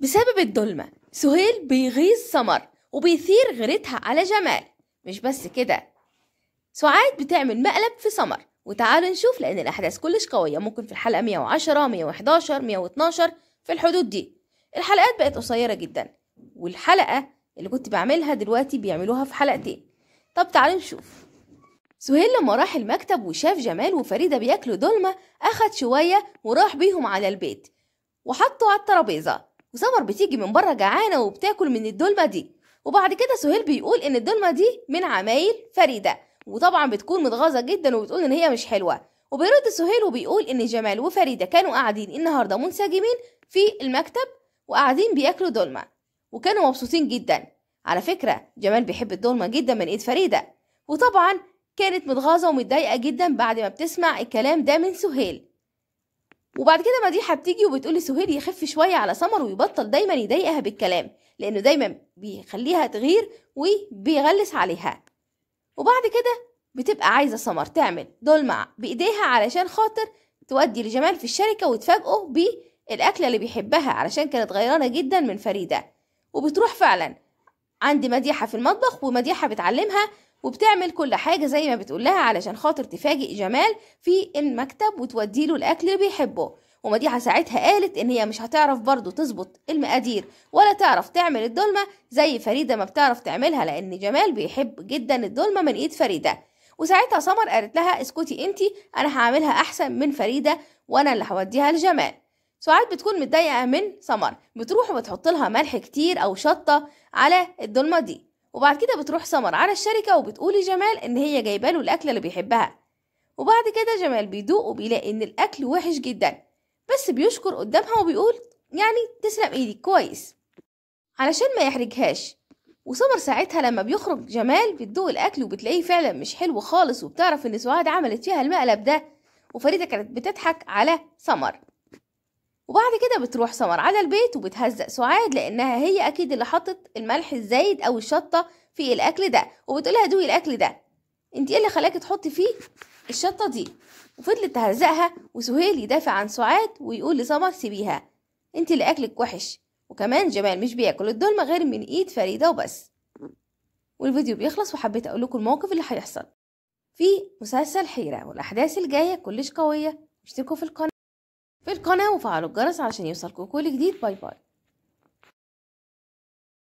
بسبب الدلمة سهيل بيغيظ سمر وبيثير غيرتها على جمال مش بس كده سعاد بتعمل مقلب في سمر وتعالوا نشوف لأن الأحداث كلش قوية ممكن في الحلقة 110 111 112 في الحدود دي الحلقات بقت قصيرة جدا والحلقة اللي كنت بعملها دلوقتي بيعملوها في حلقتين طب تعالوا نشوف سهيل لما راح المكتب وشاف جمال وفريدة بياكلوا دولمة أخد شوية وراح بيهم على البيت وحطه على الترابيزة وسمر بتيجي من بره جعانة وبتاكل من الدولمة دي وبعد كده سهيل بيقول إن الدولمة دي من عمايل فريدة وطبعا بتكون متغاظة جدا وبتقول إن هي مش حلوة وبيرد سهيل وبيقول إن جمال وفريدة كانوا قاعدين النهاردة منسجمين في المكتب وقاعدين بياكلوا دولمة وكانوا مبسوطين جدا على فكرة جمال بيحب الدولمة جدا من إيد فريدة وطبعا كانت متغاظة ومتضايقة جدا بعد ما بتسمع الكلام ده من سهيل وبعد كده مديحه بتيجي وبتقول لسهير يخف شويه على سمر ويبطل دايما يضايقها بالكلام لانه دايما بيخليها تغير وبيغلس عليها وبعد كده بتبقى عايزه سمر تعمل دولمع بايديها علشان خاطر تودي لجمال في الشركه وتفاجئه بالاكله اللي بيحبها علشان كانت غيرانه جدا من فريده وبتروح فعلا عند مديحه في المطبخ ومديحه بتعلمها وبتعمل كل حاجة زي ما بتقولها علشان خاطر تفاجئ جمال في المكتب وتوديله الأكل اللي بيحبه ومديحة ساعتها قالت إن هي مش هتعرف برضه تظبط المقادير ولا تعرف تعمل الدولمة زي فريدة ما بتعرف تعملها لأن جمال بيحب جدا الدولمة من إيد فريدة وساعتها سمر قالت لها اسكتي انتي أنا هعملها أحسن من فريدة وأنا اللي هوديها لجمال سعاد بتكون متضايقة من سمر بتروح وبتحط لها ملح كتير أو شطة على الدولمة دي وبعد كده بتروح سمر على الشركة وبتقول لجمال إن هي جايبة له الأكلة اللي بيحبها وبعد كده جمال بيدوق وبيلاقي إن الأكل وحش جدا بس بيشكر قدامها وبيقول يعني تسلم إيدي كويس علشان ما يحرجهاش وسمر ساعتها لما بيخرج جمال بتدوق الأكل وبتلاقيه فعلا مش حلو خالص وبتعرف إن سعاد عملت فيها المقلب ده وفريدة كانت بتضحك على سمر وبعد كده بتروح سمر على البيت وبتهزق سعاد لانها هي اكيد اللي حطت الملح الزايد او الشطه في الاكل ده وبتقولها دوي الاكل ده انت ايه اللي خلاكي تحطي فيه الشطه دي وفضلت تهزقها وسهيل يدافع عن سعاد ويقول لسمر سيبيها انت اللي اكلك وحش وكمان جمال مش بياكل الدولمه غير من ايد فريده وبس والفيديو بيخلص وحبيت اقول لكم الموقف اللي هيحصل في مسلسل حيره والاحداث الجايه كلش قويه اشتركوا في القناه في القناة وفعلوا الجرس علشان يوصلكم كل جديد باي باي